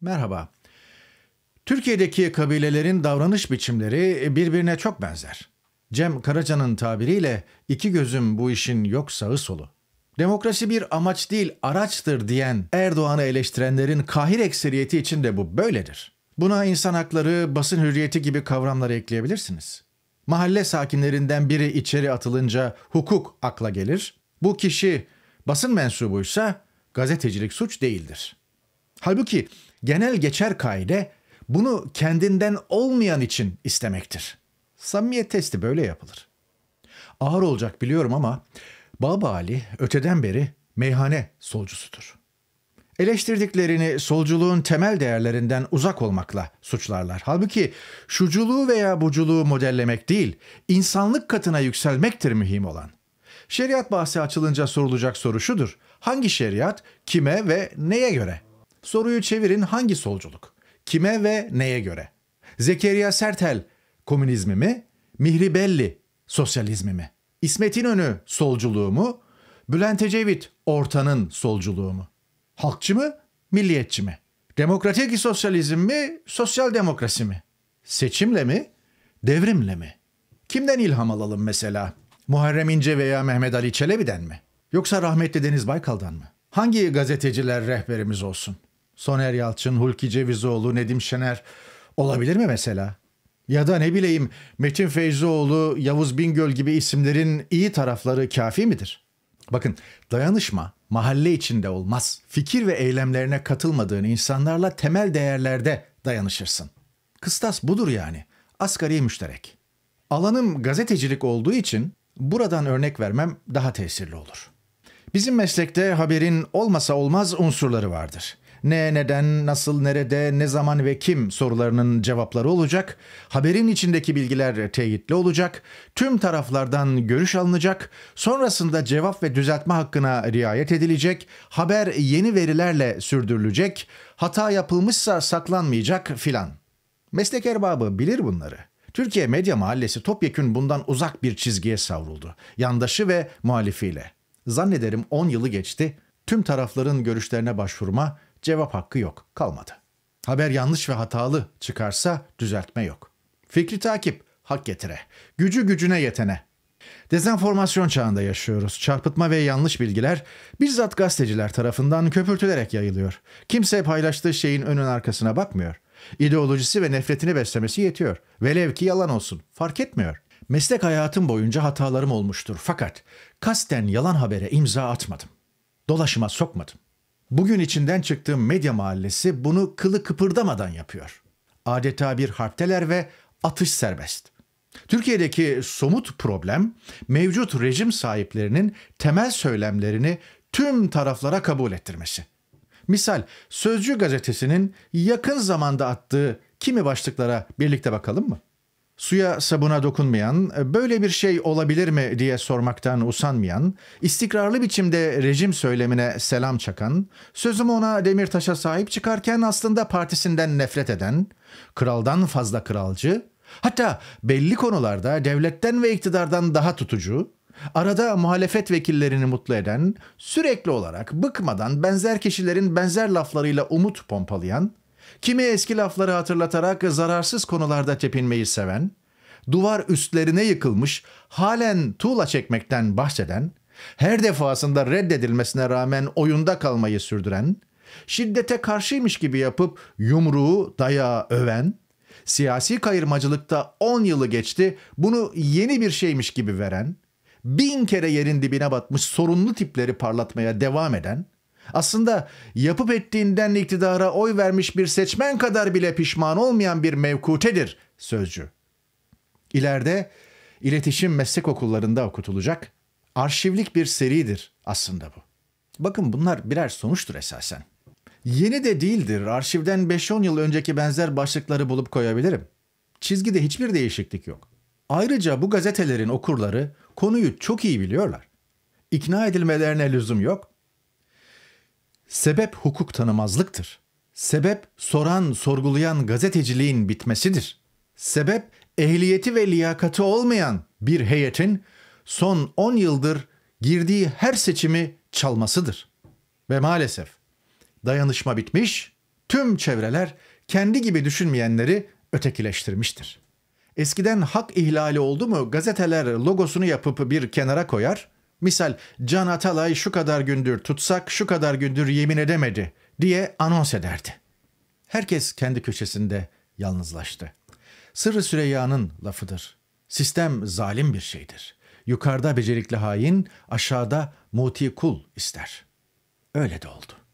Merhaba. Türkiye'deki kabilelerin davranış biçimleri e, birbirine çok benzer. Cem Karaca'nın tabiriyle iki gözüm bu işin yok sağı solu. Demokrasi bir amaç değil araçtır diyen Erdoğan'ı eleştirenlerin kahir ekseriyeti için de bu böyledir. Buna insan hakları, basın hürriyeti gibi kavramları ekleyebilirsiniz. Mahalle sakinlerinden biri içeri atılınca hukuk akla gelir. Bu kişi basın mensubuysa gazetecilik suç değildir. Halbuki genel geçer kaide bunu kendinden olmayan için istemektir. Samimiyet testi böyle yapılır. Ağır olacak biliyorum ama Baba Ali öteden beri meyhane solcusudur. Eleştirdiklerini solculuğun temel değerlerinden uzak olmakla suçlarlar. Halbuki şuculuğu veya buculuğu modellemek değil, insanlık katına yükselmektir mühim olan. Şeriat bahsi açılınca sorulacak soru şudur. Hangi şeriat, kime ve neye göre? Soruyu çevirin hangi solculuk? Kime ve neye göre? Zekeriya Sertel komünizmi mi? Mihri Belli sosyalizmi mi? İsmet İnönü solculuğu mu? Bülent Ecevit ortanın solculuğu mu? Halkçı mı? Milliyetçi mi? Demokratik sosyalizm mi? Sosyal demokrasi mi? Seçimle mi? Devrimle mi? Kimden ilham alalım mesela? Muharrem İnce veya Mehmet Ali Çelebi'den mi? Yoksa rahmetli Deniz Baykal'dan mı? Hangi gazeteciler rehberimiz olsun? Soner Yalçın, Hulki Cevizoğlu, Nedim Şener olabilir mi mesela? Ya da ne bileyim Metin Feyzoğlu, Yavuz Bingöl gibi isimlerin iyi tarafları kafi midir? Bakın dayanışma mahalle içinde olmaz. Fikir ve eylemlerine katılmadığın insanlarla temel değerlerde dayanışırsın. Kıstas budur yani. Asgari müşterek. Alanım gazetecilik olduğu için buradan örnek vermem daha tesirli olur. Bizim meslekte haberin olmasa olmaz unsurları vardır. Ne, neden, nasıl, nerede, ne zaman ve kim sorularının cevapları olacak. Haberin içindeki bilgiler teyitli olacak. Tüm taraflardan görüş alınacak. Sonrasında cevap ve düzeltme hakkına riayet edilecek. Haber yeni verilerle sürdürülecek. Hata yapılmışsa saklanmayacak filan. Meslek erbabı bilir bunları. Türkiye Medya Mahallesi topyekün bundan uzak bir çizgiye savruldu. Yandaşı ve muhalifiyle. Zannederim 10 yılı geçti. Tüm tarafların görüşlerine başvurma, cevap hakkı yok, kalmadı. Haber yanlış ve hatalı çıkarsa düzeltme yok. Fikri takip, hak getire. Gücü gücüne yetene. Dezenformasyon çağında yaşıyoruz. Çarpıtma ve yanlış bilgiler bizzat gazeteciler tarafından köpürtülerek yayılıyor. Kimse paylaştığı şeyin önün arkasına bakmıyor. İdeolojisi ve nefretini beslemesi yetiyor. Velev ki yalan olsun. Fark etmiyor. Meslek hayatım boyunca hatalarım olmuştur. Fakat kasten yalan habere imza atmadım. Dolaşıma sokmadım. Bugün içinden çıktığım medya mahallesi bunu kılı kıpırdamadan yapıyor. Adeta bir harpteler ve atış serbest. Türkiye'deki somut problem mevcut rejim sahiplerinin temel söylemlerini tüm taraflara kabul ettirmesi. Misal Sözcü gazetesinin yakın zamanda attığı kimi başlıklara birlikte bakalım mı? suya sabuna dokunmayan, e, böyle bir şey olabilir mi diye sormaktan usanmayan, istikrarlı biçimde rejim söylemine selam çakan, sözüm ona Demirtaş'a sahip çıkarken aslında partisinden nefret eden, kraldan fazla kralcı, hatta belli konularda devletten ve iktidardan daha tutucu, arada muhalefet vekillerini mutlu eden, sürekli olarak bıkmadan benzer kişilerin benzer laflarıyla umut pompalayan, Kimi eski lafları hatırlatarak zararsız konularda tepinmeyi seven, duvar üstlerine yıkılmış, halen tuğla çekmekten bahseden, her defasında reddedilmesine rağmen oyunda kalmayı sürdüren, şiddete karşıymış gibi yapıp yumruğu, daya öven, siyasi kayırmacılıkta 10 yılı geçti bunu yeni bir şeymiş gibi veren, bin kere yerin dibine batmış sorunlu tipleri parlatmaya devam eden, aslında yapıp ettiğinden iktidara oy vermiş bir seçmen kadar bile pişman olmayan bir mevkutedir sözcü. İleride iletişim meslek okullarında okutulacak arşivlik bir seridir aslında bu. Bakın bunlar birer sonuçtur esasen. Yeni de değildir. Arşivden 5-10 yıl önceki benzer başlıkları bulup koyabilirim. Çizgide hiçbir değişiklik yok. Ayrıca bu gazetelerin okurları konuyu çok iyi biliyorlar. İkna edilmelerine lüzum yok. Sebep hukuk tanımazlıktır. Sebep soran, sorgulayan gazeteciliğin bitmesidir. Sebep ehliyeti ve liyakati olmayan bir heyetin son 10 yıldır girdiği her seçimi çalmasıdır. Ve maalesef dayanışma bitmiş, tüm çevreler kendi gibi düşünmeyenleri ötekileştirmiştir. Eskiden hak ihlali oldu mu gazeteler logosunu yapıp bir kenara koyar, Misal Can Atalay şu kadar gündür tutsak şu kadar gündür yemin edemedi diye anons ederdi. Herkes kendi köşesinde yalnızlaştı. Sırrı Süreyya'nın lafıdır. Sistem zalim bir şeydir. Yukarıda becerikli hain, aşağıda muti kul ister. Öyle de oldu.''